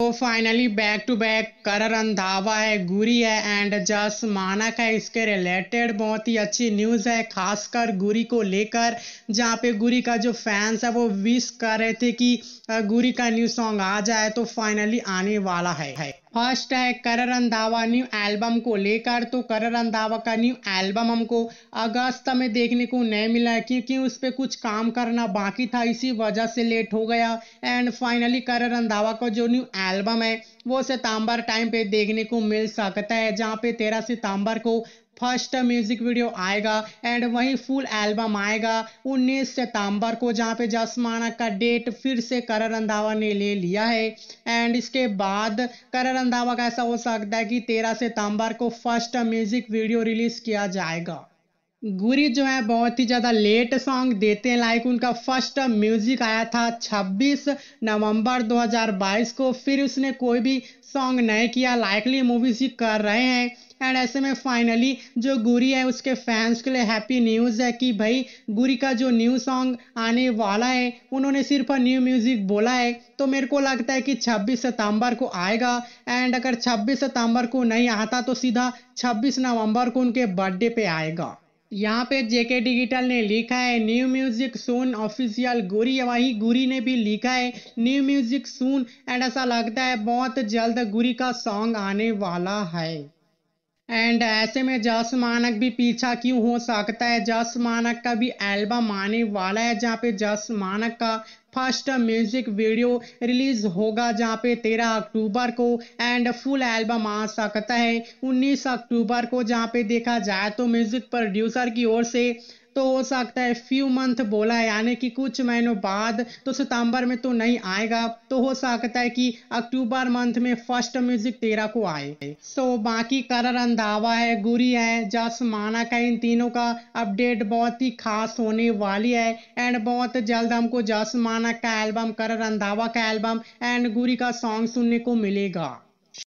तो finally back to back कर रंधावा है गुरी है एंड जस मानक है इसके रिलेटेड बहुत ही अच्छी न्यूज़ है खासकर गुरी को लेकर जहाँ पे गुरी का जो फैंस है वो विश कर रहे थे कि गुरी का न्यू सॉन्ग आ जाए तो फाइनली आने वाला है, है। फर्स्ट है कर रंधावा न्यू एल्बम को लेकर तो कर रंधावा का न्यू एल्बम हमको अगस्त में देखने को नहीं मिला क्योंकि उस पर कुछ काम करना बाकी था इसी वजह से लेट हो गया एंड फाइनली कर रंधावा का जो न्यू एल्बम है वो सितंबर टाइम पे देखने को मिल सकता है जहाँ पे तेरह सितंबर को फर्स्ट म्यूजिक वीडियो आएगा एंड वहीं फुल एल्बम आएगा 19 सितंबर को जहाँ पे जसमाना का डेट फिर से करण रंधावा ने ले लिया है एंड इसके बाद करण रंधावा का ऐसा हो सकता है कि 13 सितंबर को फर्स्ट म्यूजिक वीडियो रिलीज किया जाएगा गुरी जो है बहुत ही ज़्यादा लेट सॉन्ग देते हैं लाइक उनका फर्स्ट म्यूजिक आया था 26 नवंबर 2022 को फिर उसने कोई भी सॉन्ग नहीं किया लाइकली मूवीज ही कर रहे हैं एंड ऐसे में फाइनली जो गुरी है उसके फैंस के लिए हैप्पी न्यूज़ है कि भाई गुरी का जो न्यू सॉन्ग आने वाला है उन्होंने सिर्फ न्यू म्यूज़िक बोला है तो मेरे को लगता है कि 26 सितंबर को आएगा एंड अगर 26 सितंबर को नहीं आता तो सीधा 26 नवंबर को उनके बर्थडे पे आएगा यहाँ पे जेके डिजिटल ने लिखा है new music soon official Guri वही गुरी ने भी लिखा है न्यू म्यूजिक सुन एंड ऐसा लगता है बहुत जल्द गुरी का सॉन्ग आने वाला है एंड ऐसे में जस मानक भी पीछा क्यों हो सकता है जस मानक का भी एल्बम आने वाला है जहाँ पे जस मानक का फर्स्ट म्यूजिक वीडियो रिलीज होगा जहाँ पे तेरह अक्टूबर को एंड फुल एल्बम आ सकता है उन्नीस अक्टूबर को जहाँ पे देखा जाए तो म्यूजिक प्रोड्यूसर की ओर से तो हो सकता है फ्यू मंथ बोला है यानी कि कुछ महीनों बाद तो सितंबर में तो नहीं आएगा तो हो सकता है कि अक्टूबर मंथ में फर्स्ट म्यूजिक तेरह को आए सो so, बाकी कर रंधावा है गुरी है जस माना का इन तीनों का अपडेट बहुत ही खास होने वाली है एंड बहुत जल्द हमको जस माना नानक का एल्बम कर रंधावा का एल्बम एंड गुरी का सॉन्ग सुनने को मिलेगा